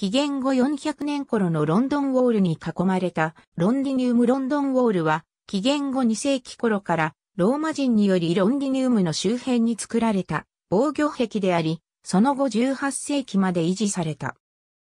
紀元後400年頃のロンドンウォールに囲まれたロンディニウムロンドンウォールは紀元後2世紀頃からローマ人によりロンディニウムの周辺に作られた防御壁であり、その後18世紀まで維持された。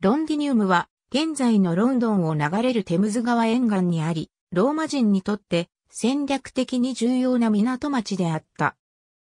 ロンディニウムは現在のロンドンを流れるテムズ川沿岸にあり、ローマ人にとって戦略的に重要な港町であった。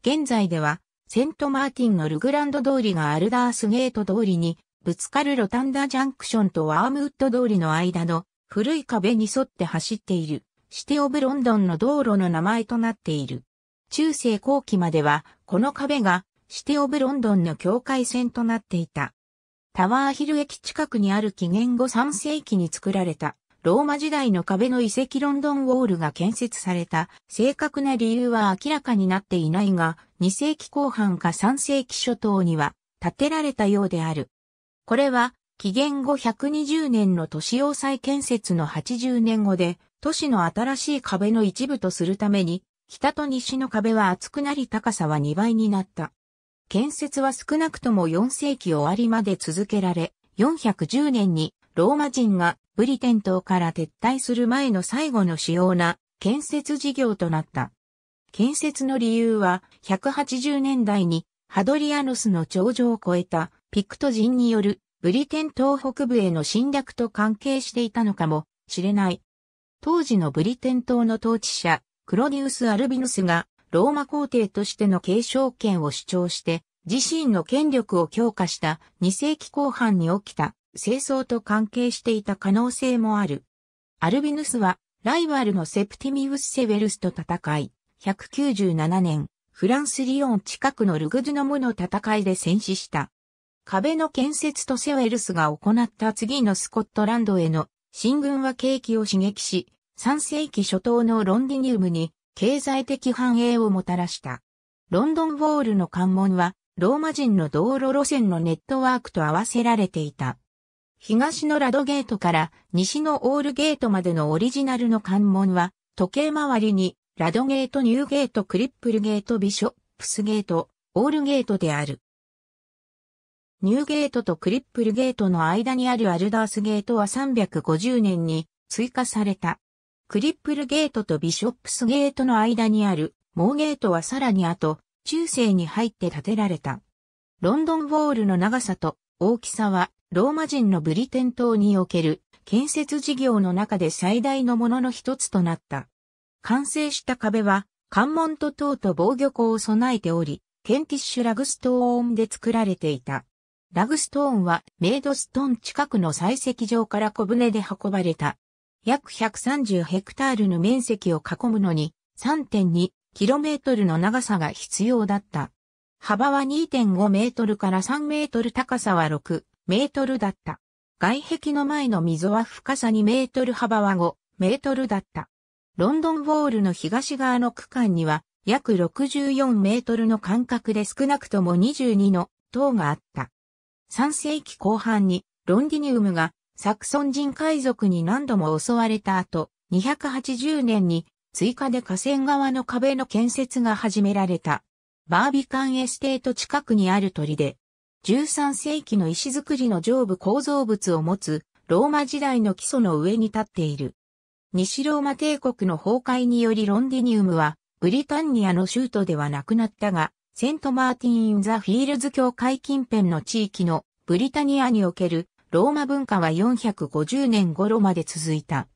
現在ではセントマーティンのルグランド通りがアルダースゲート通りにぶつかるロタンダジャンクションとワームウッド通りの間の古い壁に沿って走っている、シテオブロンドンの道路の名前となっている。中世後期までは、この壁がシテオブロンドンの境界線となっていた。タワーヒル駅近くにある紀元後3世紀に作られた、ローマ時代の壁の遺跡ロンドンウォールが建設された、正確な理由は明らかになっていないが、2世紀後半か3世紀初頭には建てられたようである。これは、紀元後120年の都市要塞建設の80年後で、都市の新しい壁の一部とするために、北と西の壁は厚くなり高さは2倍になった。建設は少なくとも4世紀終わりまで続けられ、410年にローマ人がブリテン島から撤退する前の最後の主要な建設事業となった。建設の理由は180年代にハドリアノスの頂上を超えたピクト人によるブリテン東北部への侵略と関係していたのかもしれない。当時のブリテン島の統治者、クロディウス・アルビヌスがローマ皇帝としての継承権を主張して自身の権力を強化した2世紀後半に起きた清掃と関係していた可能性もある。アルビヌスはライバルのセプティミウス・セベルスと戦い、197年、フランス・リオン近くのルグズノムの戦いで戦死した。壁の建設とセウェルスが行った次のスコットランドへの進軍は景気を刺激し、3世紀初頭のロンディニウムに経済的繁栄をもたらした。ロンドンウォールの関門はローマ人の道路路線のネットワークと合わせられていた。東のラドゲートから西のオールゲートまでのオリジナルの関門は時計回りにラドゲートニューゲートクリップルゲートビショップスゲートオールゲートである。ニューゲートとクリップルゲートの間にあるアルダースゲートは350年に追加された。クリップルゲートとビショップスゲートの間にあるモーゲートはさらに後、中世に入って建てられた。ロンドンウォールの長さと大きさはローマ人のブリテン島における建設事業の中で最大のものの一つとなった。完成した壁は関門と塔と防御口を備えており、ケンティッシュラグストーンで作られていた。ラグストーンはメイドストーン近くの採石場から小舟で運ばれた。約130ヘクタールの面積を囲むのに 3.2km の長さが必要だった。幅は2.5メートルから3メートル高さは6メートルだった。外壁の前の溝は深さ2メートル幅は5メートルだった。ロンドンウォールの東側の区間には約64メートルの間隔で少なくとも22の塔があった。3世紀後半にロンディニウムがサクソン人海賊に何度も襲われた後、280年に追加で河川側の壁の建設が始められた。バービカンエステート近くにある砦で、13世紀の石造りの上部構造物を持つローマ時代の基礎の上に立っている。西ローマ帝国の崩壊によりロンディニウムはブリタンニアの州都ではなくなったが、セントマーティン・ザ・フィールズ教会近辺の地域のブリタニアにおけるローマ文化は450年頃まで続いた。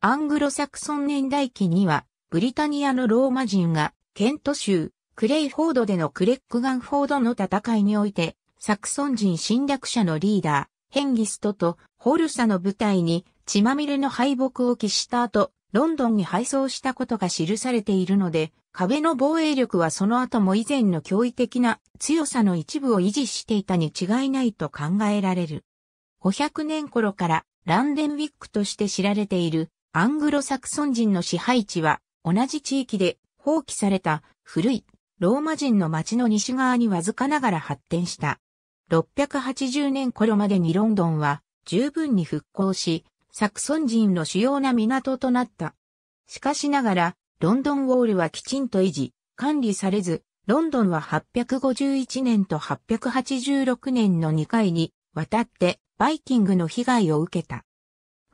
アングロサクソン年代期には、ブリタニアのローマ人が、ケント州、クレイフォードでのクレックガンフォードの戦いにおいて、サクソン人侵略者のリーダー、ヘンギストとホルサの部隊に血まみれの敗北を喫した後、ロンドンに敗走したことが記されているので、壁の防衛力はその後も以前の驚異的な強さの一部を維持していたに違いないと考えられる。500年頃からランデンウィックとして知られているアングロサクソン人の支配地は同じ地域で放棄された古いローマ人の町の西側にわずかながら発展した。680年頃までにロンドンは十分に復興し、サクソン人の主要な港となった。しかしながら、ロンドンウォールはきちんと維持、管理されず、ロンドンは851年と886年の2回に渡ってバイキングの被害を受けた。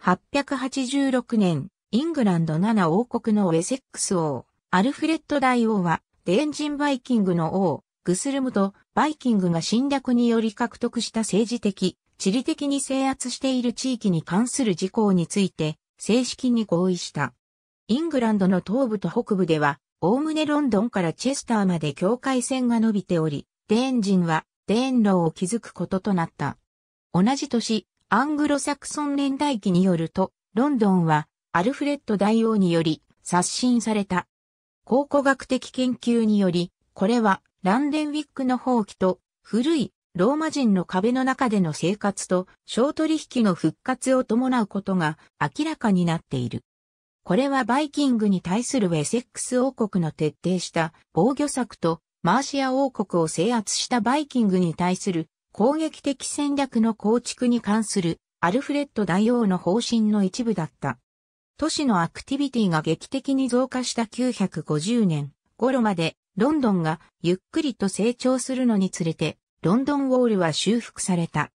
886年、イングランド7王国のウェセックス王、アルフレッド大王は、デンジンバイキングの王、グスルムとバイキングが侵略により獲得した政治的、地理的に制圧している地域に関する事項について、正式に合意した。イングランドの東部と北部では、おおむねロンドンからチェスターまで境界線が伸びており、デーン人はデーンローを築くこととなった。同じ年、アングロサクソン年代記によると、ロンドンはアルフレッド大王により刷新された。考古学的研究により、これはランデンウィックの放棄と古いローマ人の壁の中での生活と小取引の復活を伴うことが明らかになっている。これはバイキングに対するウェセックス王国の徹底した防御策とマーシア王国を制圧したバイキングに対する攻撃的戦略の構築に関するアルフレッド大王の方針の一部だった。都市のアクティビティが劇的に増加した950年頃までロンドンがゆっくりと成長するのにつれてロンドンウォールは修復された。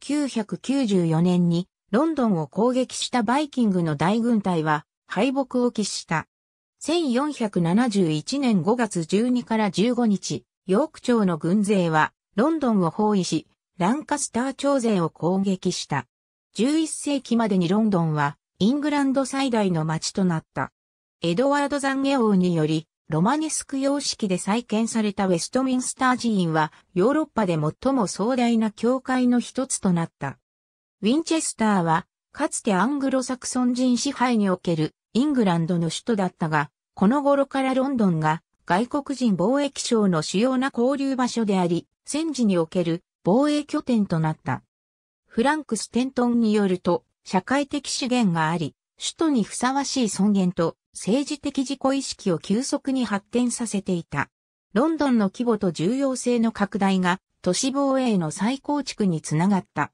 994年にロンドンを攻撃したバイキングの大軍隊は敗北を喫した。1471年5月12から15日、ヨーク朝の軍勢はロンドンを包囲し、ランカスター朝勢を攻撃した。11世紀までにロンドンはイングランド最大の町となった。エドワード懺悔王により、ロマネスク様式で再建されたウェストミンスター寺院はヨーロッパで最も壮大な教会の一つとなった。ウィンチェスターはかつてアングロサクソン人支配におけるイングランドの首都だったが、この頃からロンドンが外国人貿易商の主要な交流場所であり、戦時における防衛拠点となった。フランク・ステントンによると、社会的資源があり、首都にふさわしい尊厳と政治的自己意識を急速に発展させていた。ロンドンの規模と重要性の拡大が都市防衛の再構築につながった。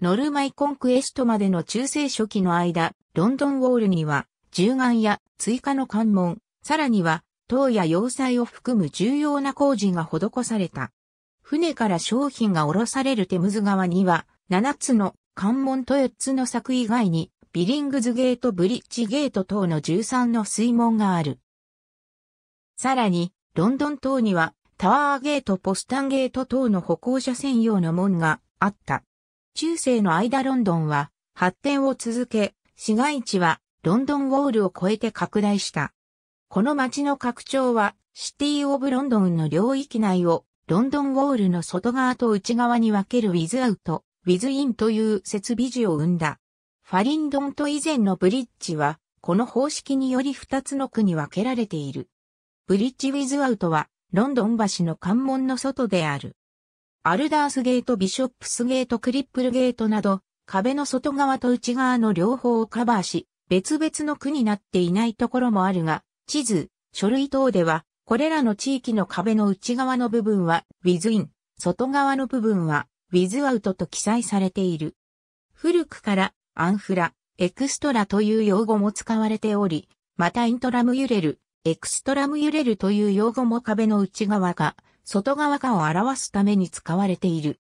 ノルマイコンクエストまでの中世初期の間、ロンドンウォールには銃眼や追加の関門、さらには塔や要塞を含む重要な工事が施された。船から商品が降ろされるテムズ川には、7つの関門と4つの柵以外に、ビリングズゲートブリッジゲート等の13の水門がある。さらに、ロンドン島には、タワーゲートポスタンゲート等の歩行者専用の門があった。中世の間ロンドンは、発展を続け、市街地はロンドンウォールを越えて拡大した。この街の拡張は、シティ・オブ・ロンドンの領域内を、ロンドンウォールの外側と内側に分けるウィズアウト、ウィズインという設備時を生んだ。ファリンドンと以前のブリッジは、この方式により2つの区に分けられている。ブリッジウィズアウトは、ロンドン橋の関門の外である。アルダースゲート、ビショップスゲート、クリップルゲートなど、壁の外側と内側の両方をカバーし、別々の区になっていないところもあるが、地図、書類等では、これらの地域の壁の内側の部分は within、外側の部分は without と記載されている。古くからアンフラ、エクストラという用語も使われており、またイントラム揺れる、エクストラム揺れるという用語も壁の内側か、外側かを表すために使われている。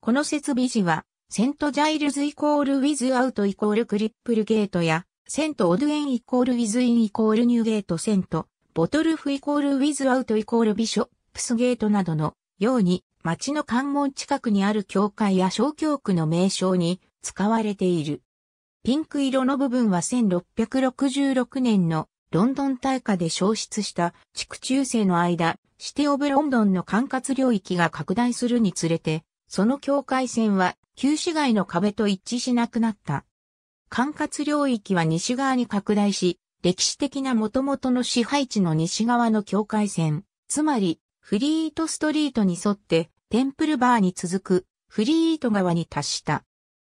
この設備時は、セントジャイルズイコールウィズアウトイコールクリップルゲートや、セントオドゥエンイコールウィズインイコールニューゲートセント、ボトルフイコールウィズアウトイコールビショップスゲートなどのように町の関門近くにある教会や小教区の名称に使われている。ピンク色の部分は1666年のロンドン大火で消失した地区中世の間、シティオブロンドンの管轄領域が拡大するにつれて、その境界線は旧市街の壁と一致しなくなった。管轄領域は西側に拡大し、歴史的な元々の支配地の西側の境界線、つまり、フリートストリートに沿って、テンプルバーに続く、フリート側に達した。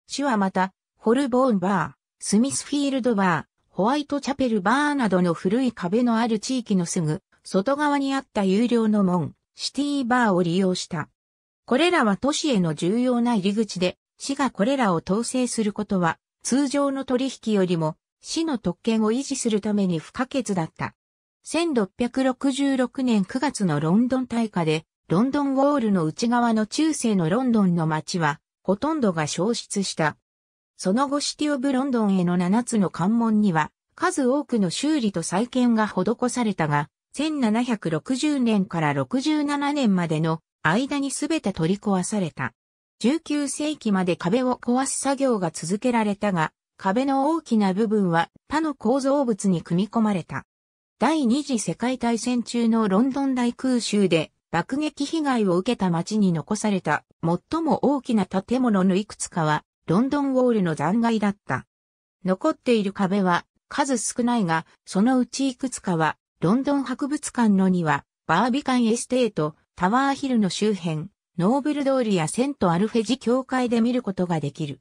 市はまた、ホルボーンバー、スミスフィールドバー、ホワイトチャペルバーなどの古い壁のある地域のすぐ、外側にあった有料の門、シティバーを利用した。これらは都市への重要な入り口で、市がこれらを統制することは通常の取引よりも、市の特権を維持するために不可欠だった。1666年9月のロンドン大火で、ロンドンウォールの内側の中世のロンドンの街は、ほとんどが消失した。その後シティオブロンドンへの7つの関門には、数多くの修理と再建が施されたが、1760年から67年までの間に全て取り壊された。19世紀まで壁を壊す作業が続けられたが、壁の大きな部分は他の構造物に組み込まれた。第二次世界大戦中のロンドン大空襲で爆撃被害を受けた町に残された最も大きな建物のいくつかはロンドンウォールの残骸だった。残っている壁は数少ないが、そのうちいくつかはロンドン博物館の庭、バービカンエステート、タワーヒルの周辺、ノーブル通りやセントアルフェジ教会で見ることができる。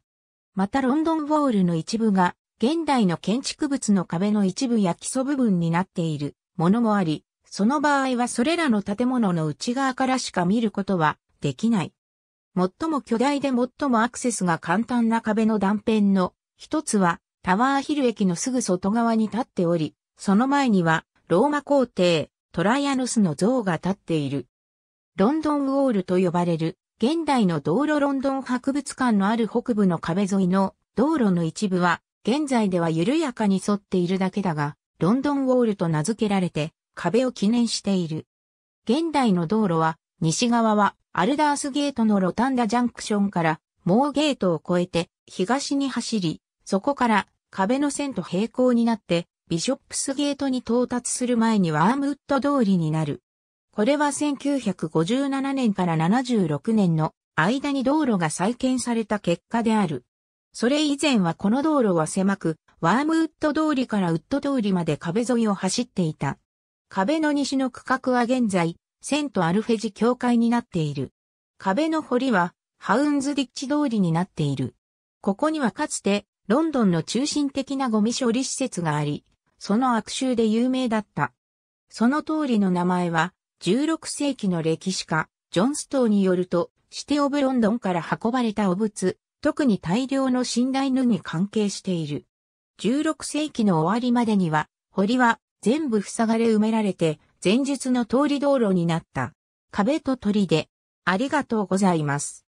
またロンドンウォールの一部が現代の建築物の壁の一部や基礎部分になっているものもあり、その場合はそれらの建物の内側からしか見ることはできない。最も巨大で最もアクセスが簡単な壁の断片の一つはタワーヒル駅のすぐ外側に立っており、その前にはローマ皇帝トライアノスの像が立っている。ロンドンウォールと呼ばれる、現代の道路ロンドン博物館のある北部の壁沿いの道路の一部は、現在では緩やかに沿っているだけだが、ロンドンウォールと名付けられて、壁を記念している。現代の道路は、西側はアルダースゲートのロタンダジャンクションから、モーゲートを越えて、東に走り、そこから壁の線と平行になって、ビショップスゲートに到達する前にワームウッド通りになる。これは1957年から76年の間に道路が再建された結果である。それ以前はこの道路は狭く、ワームウッド通りからウッド通りまで壁沿いを走っていた。壁の西の区画は現在、セントアルフェジ教会になっている。壁の堀は、ハウンズディッチ通りになっている。ここにはかつて、ロンドンの中心的なゴミ処理施設があり、その悪臭で有名だった。その通りの名前は、16世紀の歴史家、ジョンストーによると、シテオブロンドンから運ばれた汚物、特に大量の寝台布に関係している。16世紀の終わりまでには、堀は全部塞がれ埋められて、前述の通り道路になった。壁と砦。ありがとうございます。